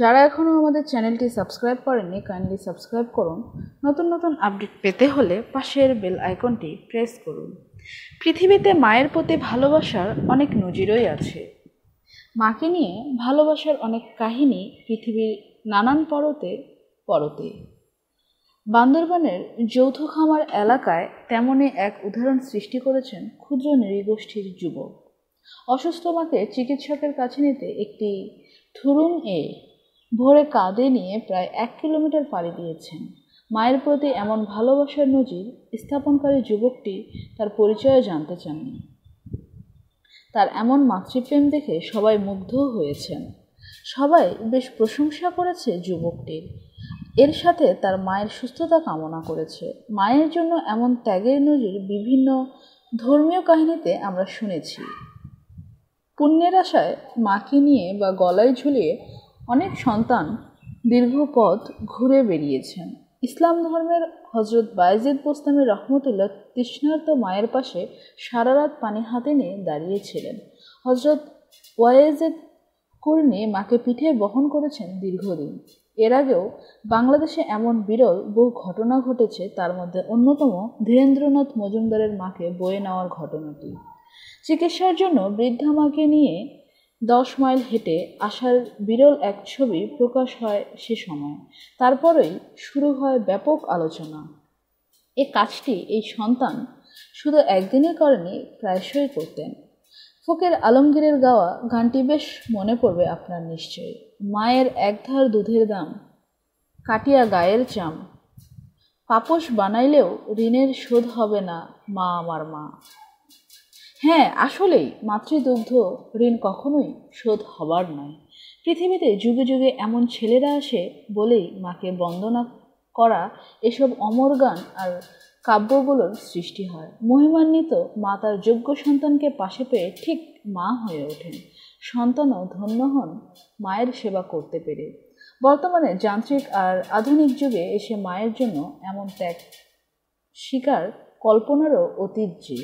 যারা এখনও আমাদের চ্যানেলটি সাবস্ক্রাইব করেননি কাইন্ডলি সাবস্ক্রাইব করুন নতুন নতুন আপডেট পেতে হলে পাশের বেল আইকনটি প্রেস করুন পৃথিবীতে মায়ের প্রতি ভালোবাসার অনেক নজিরই আছে মাকে নিয়ে ভালোবাসার অনেক কাহিনী পৃথিবীর নানান পরতে পরতে বান্দরবানের যৌথ খামার এলাকায় তেমনই এক উদাহরণ সৃষ্টি করেছেন ক্ষুদ্র নৃগোষ্ঠীর যুবক অসুস্থ মাকে চিকিৎসকের কাছে নিতে একটি থুরুং এ ভোরে কাঁধে নিয়ে প্রায় এক কিলোমিটার পাড়ি দিয়েছেন মায়ের প্রতি এমন ভালোবাসার নজির স্থাপনকারী যুবকটি তার পরিচয় জানতে চাননি তার এমন মাতৃপ্রেম দেখে সবাই মুগ্ধ হয়েছেন সবাই বেশ প্রশংসা করেছে যুবকটির এর সাথে তার মায়ের সুস্থতা কামনা করেছে মায়ের জন্য এমন ত্যাগের নজির বিভিন্ন ধর্মীয় কাহিনীতে আমরা শুনেছি পুণ্যের আশায় মাকে নিয়ে বা গলায় ঝুলিয়ে অনেক সন্তান দীর্ঘ পথ ঘুরে বেরিয়েছেন ইসলাম ধর্মের হজরত বায়জিদ বোস্তামি রহমতুল্লাহ তৃষ্ণার্ত মায়ের পাশে সারা রাত পানি হাতে নিয়ে দাঁড়িয়েছিলেন হজরত ওয়াইজেদ কুর্নি মাকে পিঠে বহন করেছেন দীর্ঘদিন এর আগেও বাংলাদেশে এমন বিরল বহু ঘটনা ঘটেছে তার মধ্যে অন্যতম ধীরেন্দ্রনাথ মজুমদারের মাকে বয়ে নেওয়ার ঘটনাটি চিকিৎসার জন্য বৃদ্ধা মাকে নিয়ে দশ মাইল হেঁটে আসার বিরল এক ছবি প্রকাশ হয় সে সময় তারপরেই শুরু হয় ব্যাপক আলোচনা এ কাজটি এই সন্তান শুধু একদিনে করেনি প্রায়শই করতেন ফকের আলমগীরের গাওয়া গানটি বেশ মনে পড়বে আপনার নিশ্চয়ই মায়ের একধার দুধের দাম কাটিয়া গায়ের চাম পাপস বানাইলেও ঋণের শোধ হবে না মা আমার মা হ্যাঁ আসলেই মাতৃদুগ্ধ ঋণ কখনোই শোধ হবার নয় পৃথিবীতে যুগে যুগে এমন ছেলেরা আসে বলেই মাকে বন্দনা করা এসব অমর গান আর কাব্যগুলোর সৃষ্টি হয় মহিমান্বিত মা তার যোগ্য সন্তানকে পাশে পেয়ে ঠিক মা হয়ে ওঠেন সন্তানও ধন্য হন মায়ের সেবা করতে পেরে বর্তমানে যান্ত্রিক আর আধুনিক যুগে এসে মায়ের জন্য এমন ত্যাগ শিকার কল্পনারও অতীত যে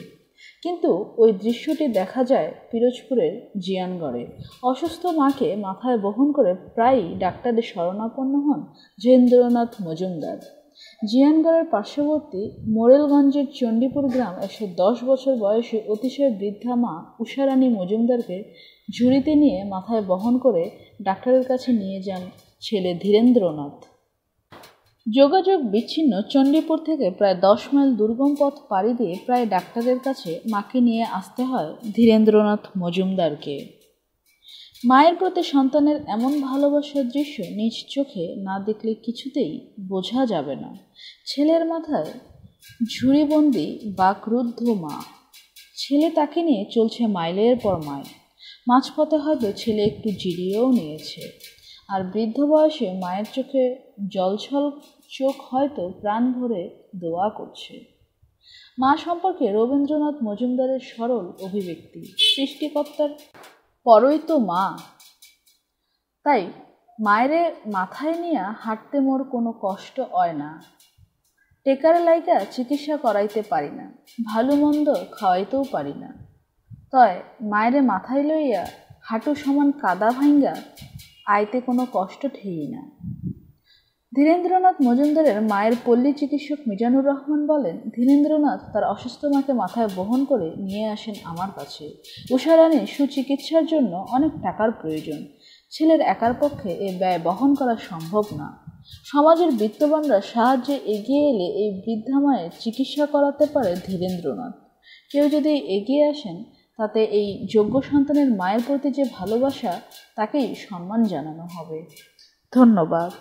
কিন্তু ওই দৃশ্যটি দেখা যায় পিরোজপুরের জিয়ানগড়ে অসুস্থ মাকে মাথায় বহন করে প্রায়ই ডাক্তারদের শরণাপন্ন হন জেন্দ্রনাথ মজুমদার জিয়ানগড়ের পার্শ্ববর্তী মোরেলগঞ্জের চণ্ডীপুর গ্রাম একশো দশ বছর বয়সী অতিশয় বৃদ্ধা মা উষারানী মজুমদারকে ঝুড়িতে নিয়ে মাথায় বহন করে ডাক্তারের কাছে নিয়ে যান ছেলে ধীরেন্দ্রনাথ যোগাযোগ বিচ্ছিন্ন চণ্ডীপুর থেকে প্রায় দশ মাইল দুর্গম পথ পাড়ি দিয়ে প্রায় ডাক্তারের কাছে মাকে নিয়ে আসতে হয় ধীরেন্দ্রনাথ মজুমদারকে মায়ের প্রতি সন্তানের এমন ভালোবাসার দৃশ্য নিজ চোখে না দেখলে কিছুতেই বোঝা যাবে না ছেলের মাথায় ঝুড়িবন্দি বা ক্রুদ্ধ মা ছেলে তাকে নিয়ে চলছে মাইলের পর মাইল মাঝপথে হয়তো ছেলে একটু জিরিয়েও নিয়েছে আর বৃদ্ধ বয়সে মায়ের চোখে জলছল চোখ হয়তো প্রাণ ভরে দোয়া করছে মা সম্পর্কে রবীন্দ্রনাথ মজুমদারের সরল অভিব্যক্তি সৃষ্টিকর্তার পরই তো মা তাই মায়ের মাথায় নিয়ে হাঁটতে মোর কোনো কষ্ট হয় না টেকার লাইকা চিকিৎসা করাইতে পারি না ভালো মন্দ খাওয়াইতেও পারি না তয় মায়ের মাথায় লইয়া হাঁটু সমান কাদা ভাঙ্গা আয়তে কোনো কষ্ট ঠেই না ধীরেন্দ্রনাথ মজুমদারের মায়ের পল্লী চিকিৎসক মিজানুর রহমান বলেন ধীরেন্দ্রনাথ তার অসুস্থ মাকে মাথায় বহন করে নিয়ে আসেন আমার কাছে উষারানী সুচিকিৎসার জন্য অনেক টাকার প্রয়োজন ছেলের একার পক্ষে এ ব্যয় বহন করা সম্ভব না সমাজের বৃত্তবানরা সাহায্যে এগিয়ে এলে এই বৃদ্ধা মায়ের চিকিৎসা করাতে পারে ধীরেন্দ্রনাথ কেউ যদি এগিয়ে আসেন তাতে এই যোগ্য সন্তানের মায়ের প্রতি যে ভালোবাসা তাকেই সম্মান জানানো হবে ধন্যবাদ